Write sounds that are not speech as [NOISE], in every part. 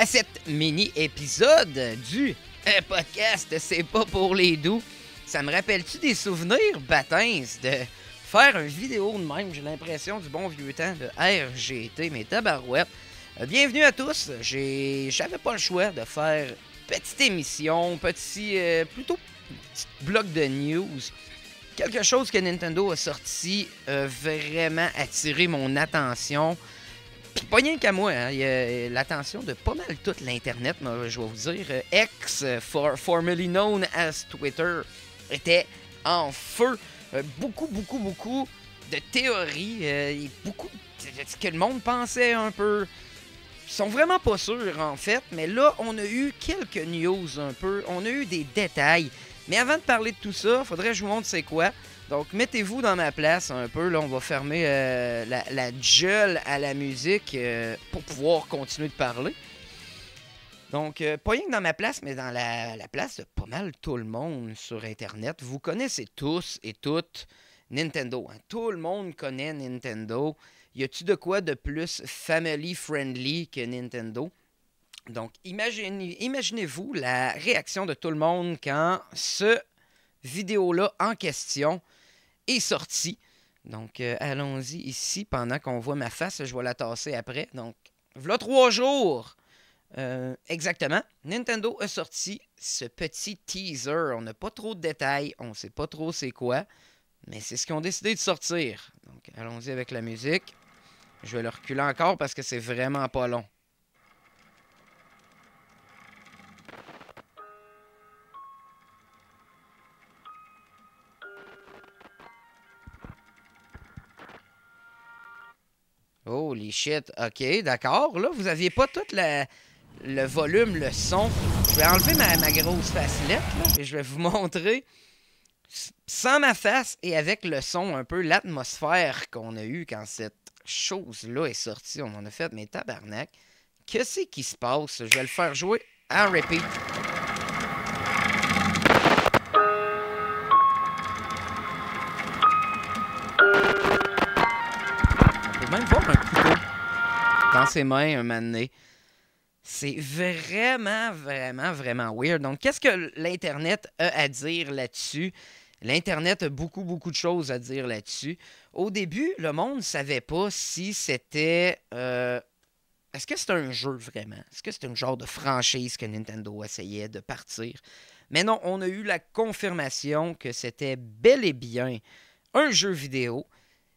à cet mini-épisode du euh, podcast C'est pas pour les doux. Ça me rappelle-tu des souvenirs Batins, de faire une vidéo de même? J'ai l'impression du bon vieux temps de RGT, mes tabarouettes. Euh, bienvenue à tous. J'avais pas le choix de faire petite émission, petit, euh, plutôt petit bloc de news. Quelque chose que Nintendo a sorti a vraiment attiré mon attention pas rien qu'à moi, hein. il y a euh, l'attention de pas mal toute l'Internet, je vais vous dire. Euh, X, euh, formerly known as Twitter, était en feu. Beaucoup, beaucoup, beaucoup de théories et beaucoup de ce que le monde pensait un peu Ils sont vraiment pas sûrs en fait, mais là on a eu quelques news un peu, on a eu des détails. Mais avant de parler de tout ça, faudrait que je vous montre c'est quoi. Donc, mettez-vous dans ma place un peu. Là, on va fermer euh, la, gel à la musique euh, pour pouvoir continuer de parler. Donc, euh, pas rien que dans ma place, mais dans la, place de pas mal tout le monde sur Internet. Vous connaissez tous et toutes Nintendo. Hein. Tout le monde connaît Nintendo. Y a-tu de quoi de plus family-friendly que Nintendo? Donc, imaginez-vous la réaction de tout le monde quand ce vidéo-là en question est sorti. Donc, euh, allons-y ici. Pendant qu'on voit ma face, je vais la tasser après. Donc, voilà trois jours. Euh, exactement. Nintendo a sorti ce petit teaser. On n'a pas trop de détails. On ne sait pas trop c'est quoi. Mais c'est ce qu'ils ont décidé de sortir. Donc, allons-y avec la musique. Je vais le reculer encore parce que c'est vraiment pas long. Holy shit. OK, d'accord. Là, vous aviez pas tout le volume, le son. Je vais enlever ma, grosse facelette, et je vais vous [LAUGHS] montrer sans ma face et avec le son un peu l'atmosphère qu'on a eue quand cette chose-là est sortie. On en a fait, mais tabarnak. Qu'est-ce qui se passe? Je vais le faire jouer en repeat. dans ses mains un moment C'est vraiment, vraiment, vraiment weird. Donc, qu'est-ce que l'Internet a à dire là-dessus? L'Internet a beaucoup, beaucoup de choses à dire là-dessus. Au début, le monde ne savait pas si c'était... Euh, est-ce que c'est un jeu vraiment? Est-ce que c'est un genre de franchise que Nintendo essayait de partir? Mais non, on a eu la confirmation que c'était bel et bien un jeu vidéo.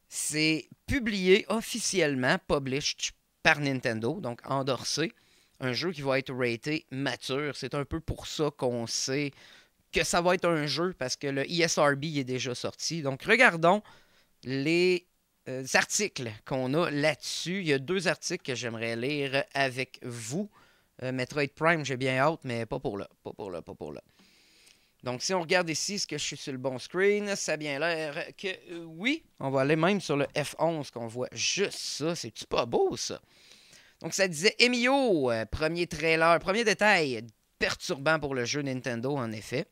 C'est publié officiellement, published par Nintendo, donc endorsé. Un jeu qui va être raté mature. C'est un peu pour ça qu'on sait que ça va être un jeu parce que le ESRB est déjà sorti. Donc regardons les euh, articles qu'on a là-dessus. Il y a deux articles que j'aimerais lire avec vous. Euh, Metroid Prime, j'ai bien hâte, mais pas pour là. Pas pour là, pas pour là. Donc, si on regarde ici, est-ce que je suis sur le bon screen? Ça a bien l'air que euh, oui. On va aller même sur le F11 qu'on voit juste ça. C'est-tu pas beau, ça? Donc, ça disait Emio, euh, premier trailer, premier détail perturbant pour le jeu Nintendo, en effet.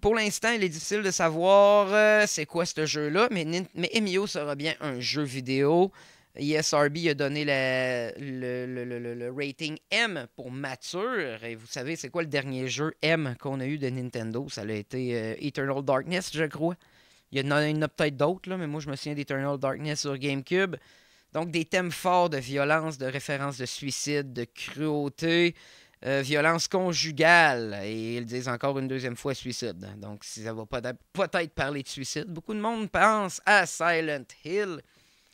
Pour l'instant, il est difficile de savoir euh, c'est quoi ce jeu-là, mais, mais Emio sera bien un jeu vidéo ESRB a donné le, rating M pour mature. Et vous savez, c'est quoi le dernier jeu M qu'on a eu de Nintendo? Ça a été euh, Eternal Darkness, je crois. Il y en a, peut-être d'autres, mais moi, je me souviens d'Eternal Darkness sur GameCube. Donc, des thèmes forts de violence, de référence de suicide, de cruauté, euh, violence conjugale. Et ils disent encore une deuxième fois suicide. Donc, ça va peut-être parler de suicide. Beaucoup de monde pense à Silent Hill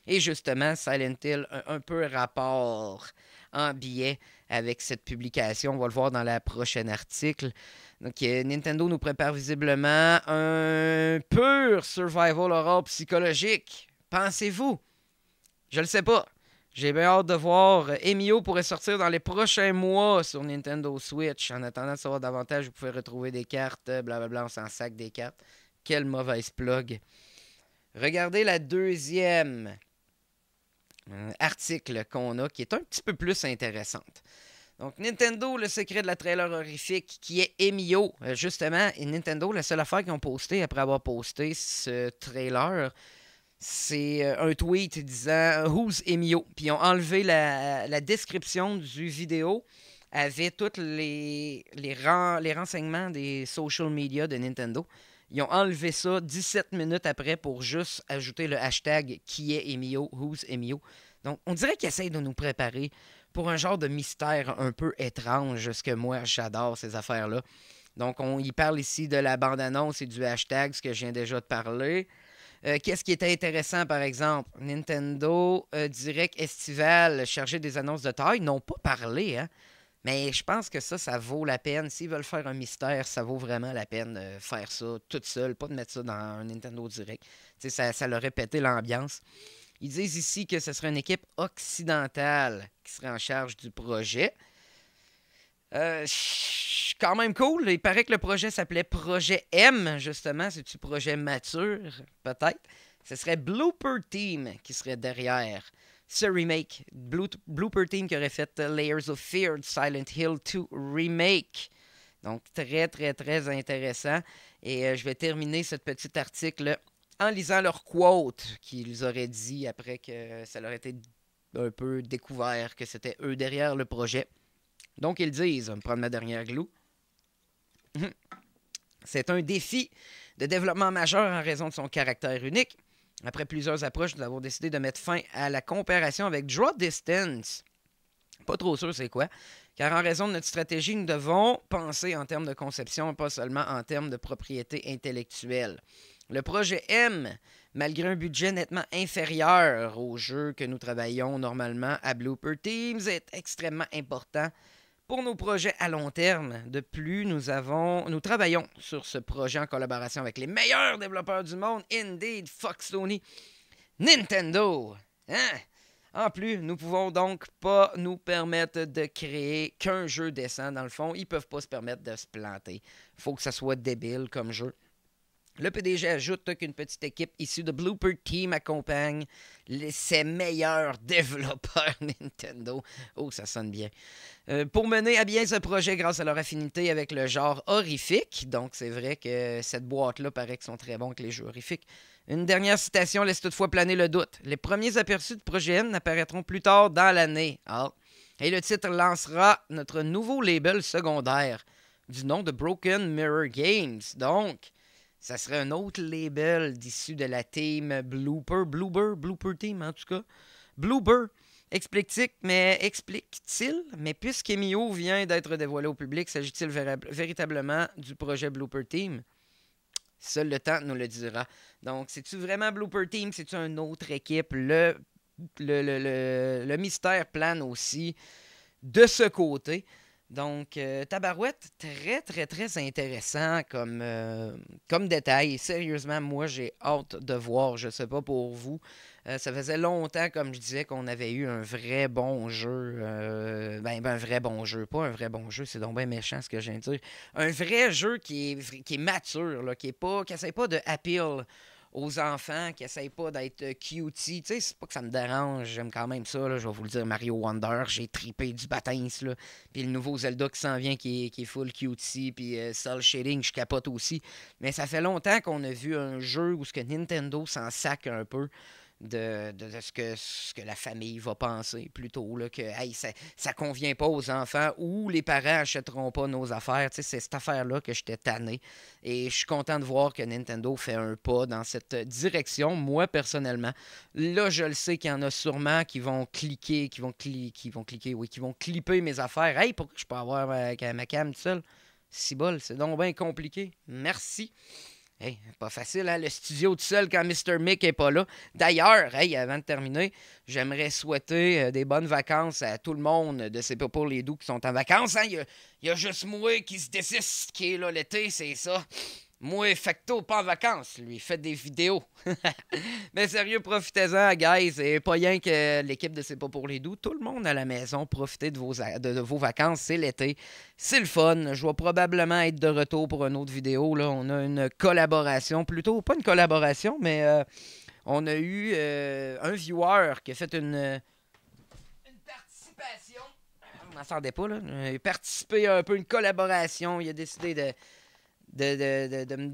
et justement, Silent Hill a un peu rapport en billet avec cette publication. On va le voir dans la prochaine article. Donc, euh, Nintendo nous prépare visiblement un pur survival horror psychologique. Pensez-vous? Je le sais pas. J'ai bien hâte de voir. Emio pourrait sortir dans les prochains mois sur Nintendo Switch. En attendant de savoir davantage, vous pouvez retrouver des cartes. Euh, blablabla, on s'en sac des cartes. Quel mauvaise plug. Regardez la deuxième euh, article qu'on a qui est un petit peu plus intéressante. Donc, Nintendo, le secret de la trailer horrifique, qui est Emio. Euh, justement, et Nintendo, la seule affaire qu'ils ont posté après avoir posté ce trailer, c'est euh, un tweet disant Who's Emio Puis ils ont enlevé la, description du vidéo avec tous les, les renseignements des social media de Nintendo. Ils ont enlevé ça 17 minutes après pour juste ajouter le hashtag qui est Emio, who's Emio. Donc, on dirait qu'ils essayent de nous préparer pour un genre de mystère un peu étrange, ce que moi j'adore ces affaires-là. Donc, on y parle ici de la bande-annonce et du hashtag, ce que je viens déjà de parler. Euh, qu'est-ce qui était intéressant, par exemple? Nintendo euh, Direct Estival, chargé des annonces de taille, n'ont pas parlé. Hein? Mais je pense que ça, ça vaut la peine. S'ils veulent faire un mystère, ça vaut vraiment la peine de faire ça toute seule, pas de mettre ça dans un Nintendo Direct. ça, ça leur pété l'ambiance. Ils disent ici que ce serait une équipe occidentale qui serait en charge du projet. Euh, quand même cool. Il paraît que le projet s'appelait Projet M, justement. C'est-tu projet mature, peut-être? Ce serait Blooper Team qui serait derrière ce remake. Blue, Blooper Team qui aurait fait euh, Layers of Fear Silent Hill 2 Remake. Donc, très, très, très intéressant. Et euh, je vais terminer ce petit article en lisant leur quote qu'ils auraient dit après que ça leur été un peu découvert que c'était eux derrière le projet. Donc, ils disent, on me prendre ma dernière glou. [LAUGHS] C'est un défi de développement majeur en raison de son caractère unique après plusieurs approches, nous avons décidé de mettre fin à la comparaison avec Draw Distance. Pas trop sûr c'est quoi, car en raison de notre stratégie, nous devons penser en termes de conception, pas seulement en termes de propriété intellectuelle. Le projet M, malgré un budget nettement inférieur au jeu que nous travaillons normalement à Blooper Teams, est extrêmement important pour nos projets à long terme, de plus, nous, avons, nous travaillons sur ce projet en collaboration avec les meilleurs développeurs du monde, Indeed, Fox, Sony, Nintendo. Hein? En plus, nous ne pouvons donc pas nous permettre de créer qu'un jeu décent dans le fond. Ils ne peuvent pas se permettre de se planter. Il Faut que ce soit débile comme jeu. Le PDG ajoute qu'une petite équipe issue de Blooper Team accompagne les, ses meilleurs [LAUGHS] développeurs Nintendo. Oh, ça sonne bien. Euh, pour mener à bien ce projet grâce à leur affinité avec le genre horrifique. Donc, c'est vrai que cette boîte-là paraît qu'ils sont très bons avec les jeux horrifiques. Une dernière citation laisse toutefois planer le doute. Les premiers aperçus de Projet n'apparaîtront plus tard dans l'année. Ah. Et le titre lancera notre nouveau label secondaire du nom de Broken Mirror Games. Donc, ça serait un autre label d'issue de la team Blooper. Blooper, Blooper Team en tout cas. Blooper explique-t-il, mais, explique mais puisque Mio vient d'être dévoilé au public, s'agit-il véritablement du projet Blooper Team? Seul le temps nous le dira. Donc, c'est-tu vraiment Blooper Team? C'est-tu une autre équipe? Le, le, le, mystère plane aussi de ce côté. Donc, euh, Tabarouette, très, très, très intéressant comme, euh, comme détail. sérieusement, moi, j'ai hâte de voir. Je ne sais pas pour vous. Euh, ça faisait longtemps, comme je disais, qu'on avait eu un vrai bon jeu. Ben, ben, un vrai bon jeu. Pas un vrai bon jeu, c'est donc bien méchant ce que j'ai viens dire. Un vrai jeu qui est, qui est mature, là, qui est pas, qui pas de appeal aux enfants qui essayent pas d'être euh, cutie. Tu sais, c'est pas que ça me dérange, j'aime quand même ça, je vais vous le dire, Mario Wonder, j'ai tripé du Batince, Puis le nouveau Zelda qui s'en vient, qui est, full cutie, puis Soul euh, Shading, je capote aussi. Mais ça fait longtemps qu'on a vu un jeu où ce que Nintendo s'en sac un peu de, ce, que, ce, que, la famille va penser plutôt là, que ça ne convient pas aux enfants ou les parents achèteront pas nos affaires. C'est cette affaire-là que j'étais tanné. Et je suis content de voir que Nintendo fait un pas dans cette direction, moi personnellement. Là, je le sais qu'il y en a sûrement qui vont cliquer, qui vont, qui vont cliquer, oui, qui vont clipper mes affaires. Hey, pourquoi je peux avoir euh, ma, cam tout seul? Si bol, c'est donc bien compliqué. Merci pas facile, hein, le studio tout seul quand Mr. Mick n'est pas là. D'ailleurs, avant de terminer, j'aimerais souhaiter euh, des bonnes vacances à tout le monde de C'est pas pour les doux qui sont en vacances. Hein. Il y, y, a juste moi qui se désiste, qui est là l'été, c'est ça. Moi, facto, pas en vacances, lui. Faites des vidéos. [LAUGHS] Mais sérieux, profitez-en, guys. Et pas rien que l'équipe de C'est pas pour les doux. Tout le monde à la maison, profitez de vos, de, vos vacances. C'est l'été. C'est le fun. Je vais probablement être de retour pour une autre vidéo. Là. On a une collaboration. Plutôt, pas une collaboration, mais euh, on a eu euh, un viewer qui a fait une, euh, une participation. On ah, pas, là. Il a participé à un peu une collaboration. Il a décidé de de, de, de, de me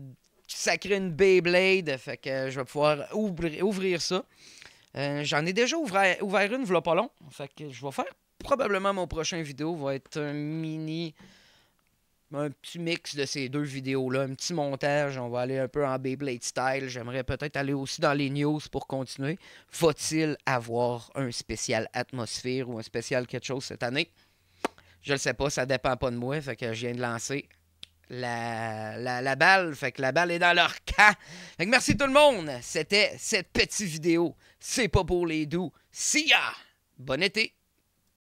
sacrer une Beyblade. Fait que euh, je vais pouvoir ouvrir, ouvrir ça. Euh, j'en ai déjà ouvert, ouvert une, v'là pas long. Fait que je vais faire probablement mon prochain vidéo va être un mini. Un petit mix de ces deux vidéos-là, un petit montage. On va aller un peu en Beyblade style. J'aimerais peut-être aller aussi dans les news pour continuer. va il avoir un spécial atmosphère ou un spécial quelque chose cette année? Je le sais pas, ça dépend pas de moi. Fait que je viens de lancer la, la, la, balle. Fait que la balle est dans leur camp. Fait que merci tout le monde. C'était cette petite vidéo. C'est pas pour les doux. See ya! Bon été!